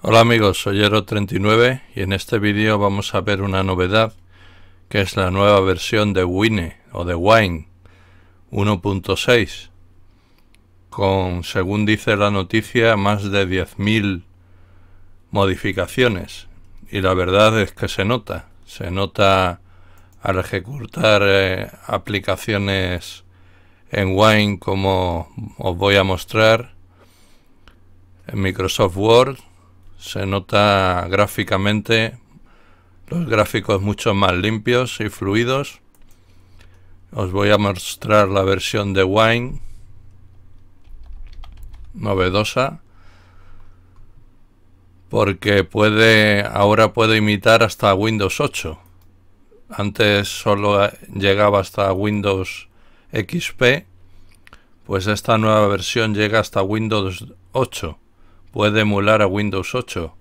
Hola amigos, soy Ero39 y en este vídeo vamos a ver una novedad que es la nueva versión de Wine o de Wine 1.6 con, según dice la noticia, más de 10.000 modificaciones y la verdad es que se nota, se nota al ejecutar eh, aplicaciones en Wine como os voy a mostrar en Microsoft Word se nota gráficamente los gráficos mucho más limpios y fluidos. Os voy a mostrar la versión de Wine novedosa porque puede ahora puede imitar hasta Windows 8. Antes solo eh, llegaba hasta Windows XP, pues esta nueva versión llega hasta Windows 8 puede emular a Windows 8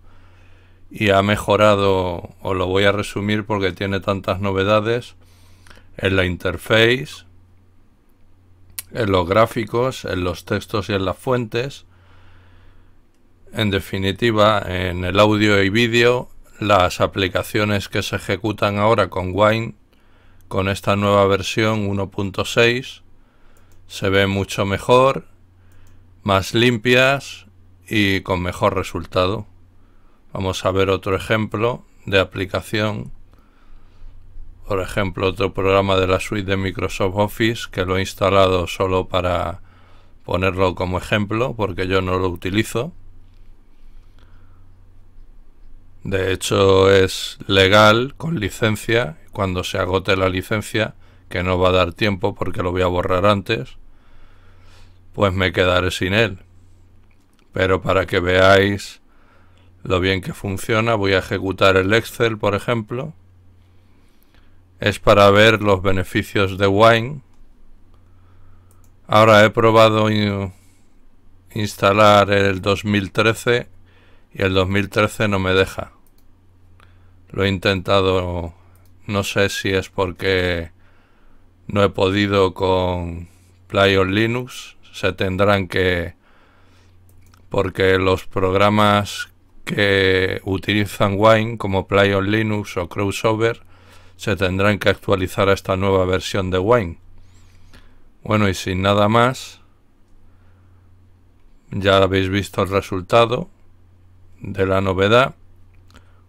y ha mejorado, os lo voy a resumir porque tiene tantas novedades, en la interface, en los gráficos, en los textos y en las fuentes, en definitiva en el audio y vídeo, las aplicaciones que se ejecutan ahora con Wine, con esta nueva versión 1.6, se ven mucho mejor, más limpias, y con mejor resultado. Vamos a ver otro ejemplo de aplicación. Por ejemplo, otro programa de la suite de Microsoft Office que lo he instalado solo para ponerlo como ejemplo porque yo no lo utilizo. De hecho, es legal con licencia. Cuando se agote la licencia, que no va a dar tiempo porque lo voy a borrar antes, pues me quedaré sin él. Pero para que veáis lo bien que funciona, voy a ejecutar el Excel, por ejemplo. Es para ver los beneficios de Wine. Ahora he probado instalar el 2013 y el 2013 no me deja. Lo he intentado, no sé si es porque no he podido con Play on Linux. Se tendrán que porque los programas que utilizan Wine como Play on Linux o Crossover se tendrán que actualizar a esta nueva versión de Wine. Bueno y sin nada más, ya habéis visto el resultado de la novedad.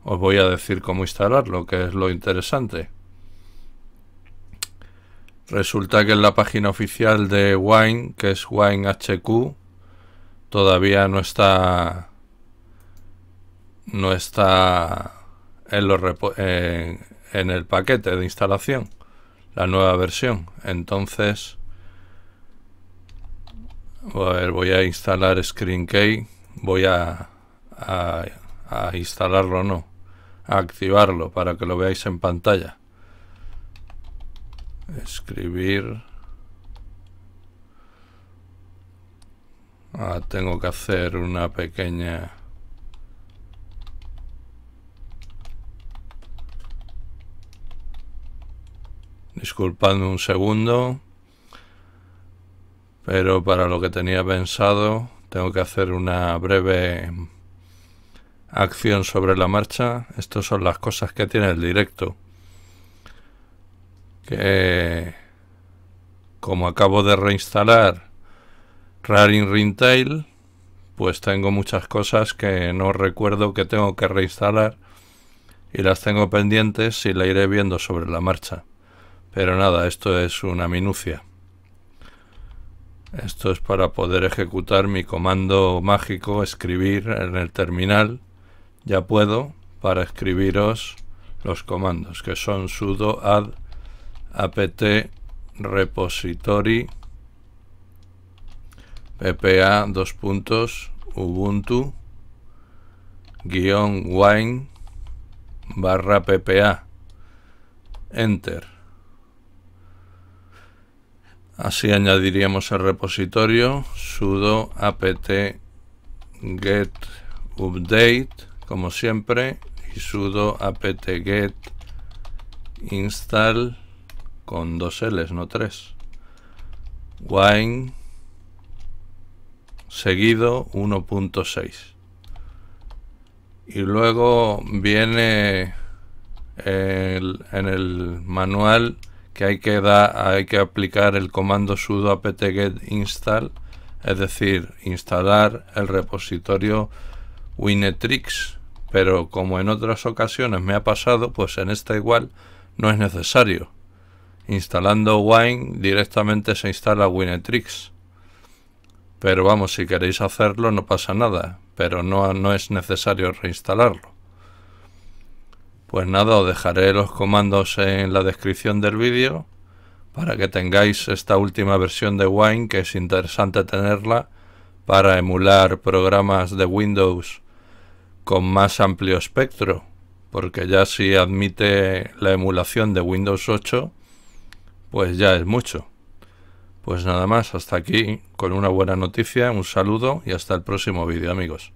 Os voy a decir cómo instalarlo, que es lo interesante. Resulta que en la página oficial de Wine, que es WineHQ, todavía no está no está en, el paquete de instalación la nueva versión entonces voy a instalar ScreenKey voy a, a, a instalarlo no a activarlo para que lo veáis en pantalla escribir Ah, tengo que hacer una pequeña... Disculpadme un segundo, pero para lo que tenía pensado tengo que hacer una breve acción sobre la marcha. Estas son las cosas que tiene el directo. Que como acabo de reinstalar Raring Rintail, pues tengo muchas cosas que no recuerdo que tengo que reinstalar y las tengo pendientes y la iré viendo sobre la marcha. Pero nada, esto es una minucia. Esto es para poder ejecutar mi comando mágico, escribir en el terminal. Ya puedo para escribiros los comandos que son sudo add apt repository e ppa dos puntos ubuntu guión wine barra ppa enter así añadiríamos el repositorio sudo apt get update como siempre y sudo apt get install con dos L's no tres wine seguido 1.6 y luego viene en el manual que hay que dar hay que aplicar el comando sudo apt-get install es decir instalar el repositorio Winetrix pero como en otras ocasiones me ha pasado pues en esta igual no es necesario instalando wine directamente se instala Winetrix pero vamos, si queréis hacerlo no pasa nada, pero no, no es necesario reinstalarlo. Pues nada, os dejaré los comandos en la descripción del vídeo para que tengáis esta última versión de Wine que es interesante tenerla para emular programas de Windows con más amplio espectro, porque ya si admite la emulación de Windows 8, pues ya es mucho. Pues nada más, hasta aquí, con una buena noticia, un saludo y hasta el próximo vídeo amigos.